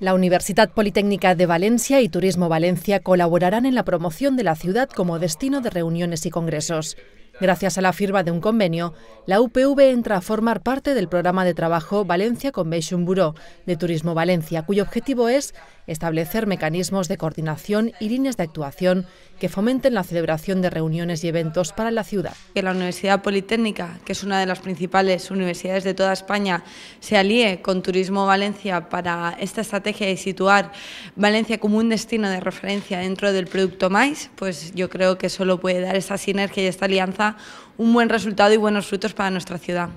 La Universidad Politécnica de Valencia y Turismo Valencia colaborarán en la promoción de la ciudad como destino de reuniones y congresos. Gracias a la firma de un convenio, la UPV entra a formar parte del programa de trabajo Valencia Convention Bureau de Turismo Valencia, cuyo objetivo es establecer mecanismos de coordinación y líneas de actuación que fomenten la celebración de reuniones y eventos para la ciudad. Que la Universidad Politécnica, que es una de las principales universidades de toda España, se alíe con Turismo Valencia para esta estrategia de situar Valencia como un destino de referencia dentro del producto MAIS, pues yo creo que solo puede dar esa sinergia y esta alianza un buen resultado y buenos frutos para nuestra ciudad.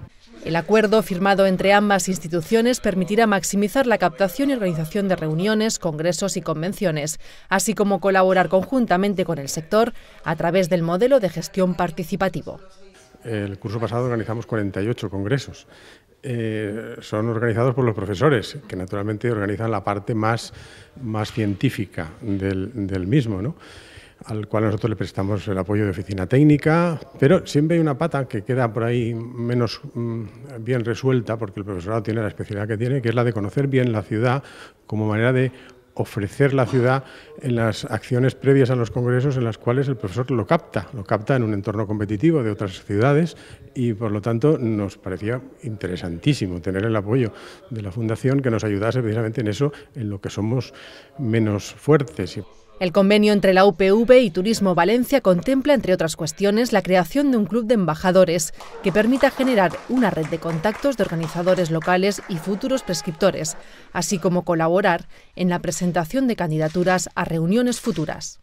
El acuerdo firmado entre ambas instituciones permitirá maximizar la captación y organización de reuniones, congresos y convenciones, así como colaborar conjuntamente con el sector a través del modelo de gestión participativo. El curso pasado organizamos 48 congresos. Eh, son organizados por los profesores, que naturalmente organizan la parte más, más científica del, del mismo. ¿no? al cual nosotros le prestamos el apoyo de oficina técnica, pero siempre hay una pata que queda por ahí menos mm, bien resuelta, porque el profesorado tiene la especialidad que tiene, que es la de conocer bien la ciudad como manera de ofrecer la ciudad en las acciones previas a los congresos en las cuales el profesor lo capta, lo capta en un entorno competitivo de otras ciudades y por lo tanto nos parecía interesantísimo tener el apoyo de la Fundación que nos ayudase precisamente en eso, en lo que somos menos fuertes. El convenio entre la UPV y Turismo Valencia contempla, entre otras cuestiones, la creación de un club de embajadores que permita generar una red de contactos de organizadores locales y futuros prescriptores, así como colaborar en la presentación de candidaturas a reuniones futuras.